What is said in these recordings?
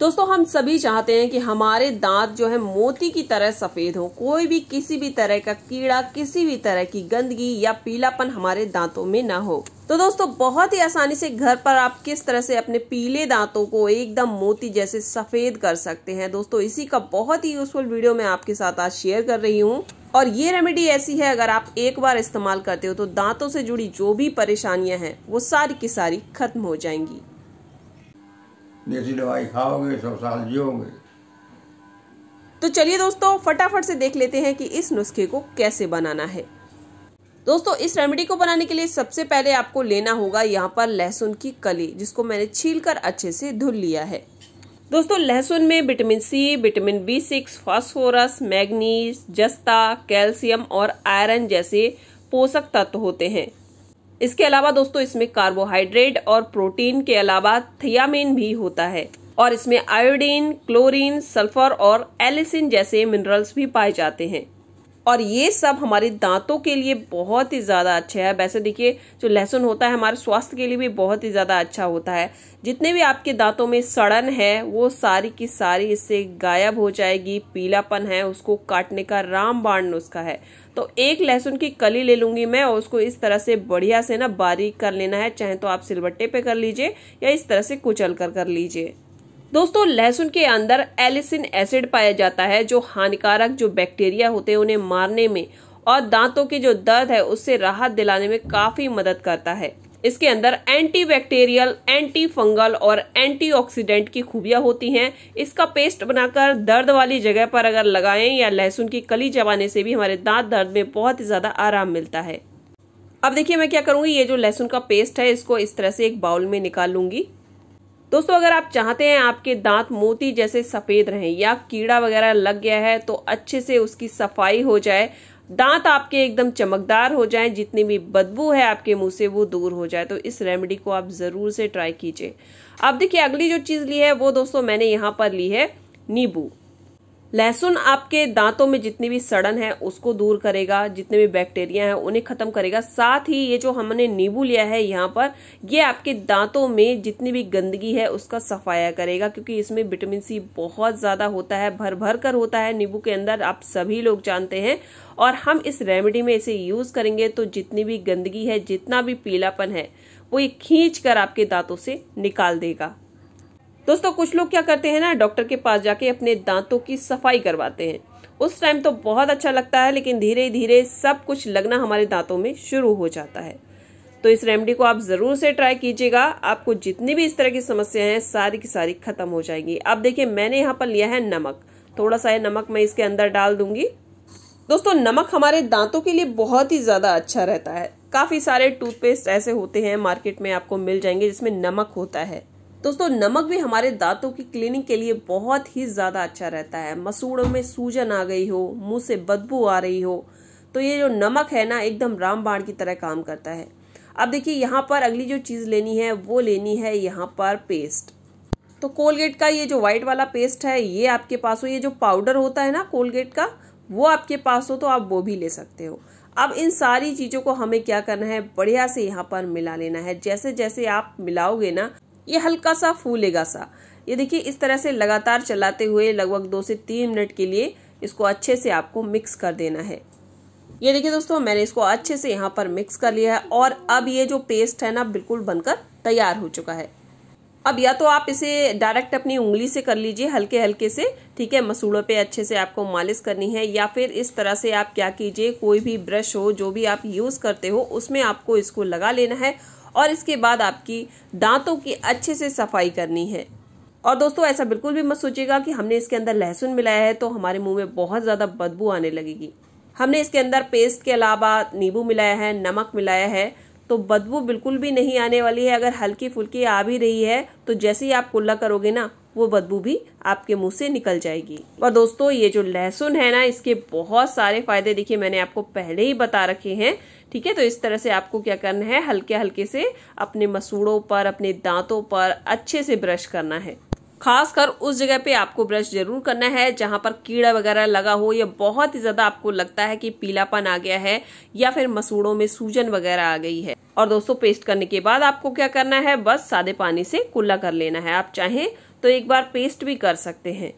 दोस्तों हम सभी चाहते हैं कि हमारे दांत जो है मोती की तरह सफेद हो कोई भी किसी भी तरह का कीड़ा किसी भी तरह की गंदगी या पीलापन हमारे दांतों में ना हो तो दोस्तों बहुत ही आसानी से घर पर आप किस तरह से अपने पीले दांतों को एकदम मोती जैसे सफेद कर सकते हैं दोस्तों इसी का बहुत ही यूजफुल वीडियो मैं आपके साथ आज शेयर कर रही हूँ और ये रेमेडी ऐसी है अगर आप एक बार इस्तेमाल करते हो तो दांतों से जुड़ी जो भी परेशानियां हैं वो सारी की सारी खत्म हो जाएंगी देसी दवाई खाओगे सौ साल जियोगे तो चलिए दोस्तों फटाफट से देख लेते हैं कि इस नुस्खे को कैसे बनाना है दोस्तों इस रेमेडी को बनाने के लिए सबसे पहले आपको लेना होगा यहाँ पर लहसुन की कली जिसको मैंने छील कर अच्छे से धुल लिया है दोस्तों लहसुन में vitamin C vitamin B six phosphorus manganese जस्ता कैल्शियम और आयरन जैसे पोषक तत्व होते हैं इसके अलावा दोस्तों इसमें कार्बोहाइड्रेट और प्रोटीन के अलावा थियामिन भी होता है और इसमें आयोडीन क्लोरीन सल्फर और एलिसिन जैसे मिनरल्स भी पाए जाते हैं और ये सब हमारे दांतों के लिए बहुत ही ज़्यादा अच्छा है वैसे देखिए जो लहसुन होता है हमारे स्वास्थ्य के लिए भी बहुत ही ज़्यादा अच्छा होता है जितने भी आपके दांतों में सड़न है वो सारी की सारी इससे गायब हो जाएगी पीलापन है उसको काटने का रामबाण नुस्खा है तो एक लहसुन की कली ले लूँगी मैं और उसको इस तरह से बढ़िया से ना बारीक कर लेना है चाहे तो आप सिलबट्टे पे कर लीजिए या इस तरह से कुचल कर कर लीजिए दोस्तों लहसुन के अंदर एलिसिन एसिड पाया जाता है जो हानिकारक जो बैक्टीरिया होते हैं उन्हें मारने में और दांतों के जो दर्द है उससे राहत दिलाने में काफ़ी मदद करता है इसके अंदर एंटी बैक्टेरियल एंटी फंगल और एंटीऑक्सीडेंट की खूबियाँ होती हैं इसका पेस्ट बनाकर दर्द वाली जगह पर अगर लगाएं या लहसुन की कली चबाने से भी हमारे दांत दर्द में बहुत ही ज़्यादा आराम मिलता है अब देखिए मैं क्या करूँगी ये जो लहसुन का पेस्ट है इसको इस तरह से एक बाउल में निकाल लूँगी दोस्तों अगर आप चाहते हैं आपके दांत मोती जैसे सफ़ेद रहें या कीड़ा वगैरह लग गया है तो अच्छे से उसकी सफाई हो जाए दांत आपके एकदम चमकदार हो जाएं जितनी भी बदबू है आपके मुंह से वो दूर हो जाए तो इस रेमेडी को आप ज़रूर से ट्राई कीजिए अब देखिए अगली जो चीज़ ली है वो दोस्तों मैंने यहाँ पर ली है नींबू लहसुन आपके दांतों में जितनी भी सड़न है उसको दूर करेगा जितने भी बैक्टीरिया हैं उन्हें ख़त्म करेगा साथ ही ये जो हमने नींबू लिया है यहाँ पर ये आपके दांतों में जितनी भी गंदगी है उसका सफाया करेगा क्योंकि इसमें विटामिन सी बहुत ज़्यादा होता है भर भर कर होता है नींबू के अंदर आप सभी लोग जानते हैं और हम इस रेमेडी में इसे यूज़ करेंगे तो जितनी भी गंदगी है जितना भी पीलापन है वो ये खींच कर आपके दांतों से निकाल देगा दोस्तों कुछ लोग क्या करते हैं ना डॉक्टर के पास जाके अपने दांतों की सफाई करवाते हैं उस टाइम तो बहुत अच्छा लगता है लेकिन धीरे धीरे सब कुछ लगना हमारे दांतों में शुरू हो जाता है तो इस रेमेडी को आप ज़रूर से ट्राई कीजिएगा आपको जितनी भी इस तरह की समस्या है सारी की सारी खत्म हो जाएंगी अब देखिए मैंने यहाँ पर लिया है नमक थोड़ा सा ये नमक मैं इसके अंदर डाल दूंगी दोस्तों नमक हमारे दांतों के लिए बहुत ही ज़्यादा अच्छा रहता है काफ़ी सारे टूथपेस्ट ऐसे होते हैं मार्केट में आपको मिल जाएंगे जिसमें नमक होता है दोस्तों नमक भी हमारे दांतों की क्लीनिंग के लिए बहुत ही ज़्यादा अच्छा रहता है मसूड़ों में सूजन आ गई हो मुंह से बदबू आ रही हो तो ये जो नमक है ना एकदम रामबाण की तरह काम करता है अब देखिए यहाँ पर अगली जो चीज़ लेनी है वो लेनी है यहाँ पर पेस्ट तो कोलगेट का ये जो व्हाइट वाला पेस्ट है ये आपके पास हो ये जो पाउडर होता है ना कोलगेट का वो आपके पास हो तो आप वो भी ले सकते हो अब इन सारी चीज़ों को हमें क्या करना है बढ़िया से यहाँ पर मिला लेना है जैसे जैसे आप मिलाओगे ना ये हल्का सा फूलेगा सा ये देखिए इस तरह से लगातार चलाते हुए लगभग दो से तीन मिनट के लिए इसको अच्छे से आपको मिक्स कर देना है ये देखिए दोस्तों मैंने इसको अच्छे से यहाँ पर मिक्स कर लिया है और अब ये जो पेस्ट है ना बिल्कुल बनकर तैयार हो चुका है अब या तो आप इसे डायरेक्ट अपनी उंगली से कर लीजिए हल्के हल्के से ठीक है मसूड़ों पे अच्छे से आपको मालिश करनी है या फिर इस तरह से आप क्या कीजिए कोई भी ब्रश हो जो भी आप यूज़ करते हो उसमें आपको इसको लगा लेना है और इसके बाद आपकी दांतों की अच्छे से सफाई करनी है और दोस्तों ऐसा बिल्कुल भी मत सोचिएगा कि हमने इसके अंदर लहसुन मिलाया है तो हमारे मुंह में बहुत ज़्यादा बदबू आने लगेगी हमने इसके अंदर पेस्ट के अलावा नींबू मिलाया है नमक मिलाया है तो बदबू बिल्कुल भी नहीं आने वाली है अगर हल्की फुल्की आ भी रही है तो जैसे ही आप कुल्ला करोगे ना वो बदबू भी आपके मुंह से निकल जाएगी और दोस्तों ये जो लहसुन है ना इसके बहुत सारे फायदे देखिए मैंने आपको पहले ही बता रखे हैं ठीक है तो इस तरह से आपको क्या करना है हल्के हल्के से अपने मसूड़ों पर अपने दांतों पर अच्छे से ब्रश करना है खासकर उस जगह पे आपको ब्रश जरूर करना है जहां पर कीड़ा वगैरह लगा हो या बहुत ही ज्यादा आपको लगता है कि पीलापन आ गया है या फिर मसूड़ों में सूजन वगैरह आ गई है और दोस्तों पेस्ट करने के बाद आपको क्या करना है बस सादे पानी से कुल्ला कर लेना है आप चाहें तो एक बार पेस्ट भी कर सकते हैं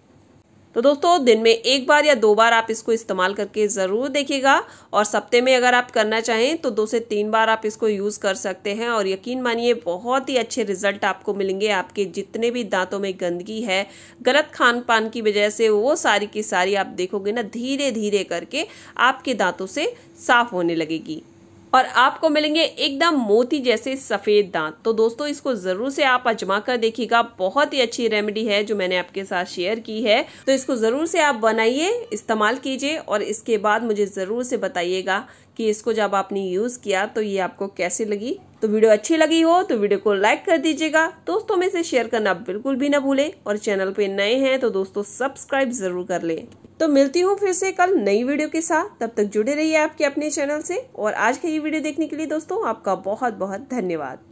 तो दोस्तों दिन में एक बार या दो बार आप इसको इस्तेमाल करके ज़रूर देखिएगा और सप्ते में अगर आप करना चाहें तो दो से तीन बार आप इसको यूज़ कर सकते हैं और यकीन मानिए बहुत ही अच्छे रिजल्ट आपको मिलेंगे आपके जितने भी दांतों में गंदगी है गलत खान पान की वजह से वो सारी की सारी आप देखोगे ना धीरे धीरे करके आपके दांतों से साफ होने लगेगी और आपको मिलेंगे एकदम मोती जैसे सफ़ेद दांत तो दोस्तों इसको ज़रूर से आप अजमा कर देखिएगा बहुत ही अच्छी रेमेडी है जो मैंने आपके साथ शेयर की है तो इसको ज़रूर से आप बनाइए इस्तेमाल कीजिए और इसके बाद मुझे ज़रूर से बताइएगा कि इसको जब आपने यूज़ किया तो ये आपको कैसे लगी तो वीडियो अच्छी लगी हो तो वीडियो को लाइक कर दीजिएगा दोस्तों में से शेयर करना बिल्कुल भी ना भूलें और चैनल पे नए हैं तो दोस्तों सब्सक्राइब ज़रूर कर लें तो मिलती हूँ फिर से कल नई वीडियो के साथ तब तक जुड़े रहिए आपके अपने चैनल से और आज का ये वीडियो देखने के लिए दोस्तों आपका बहुत बहुत धन्यवाद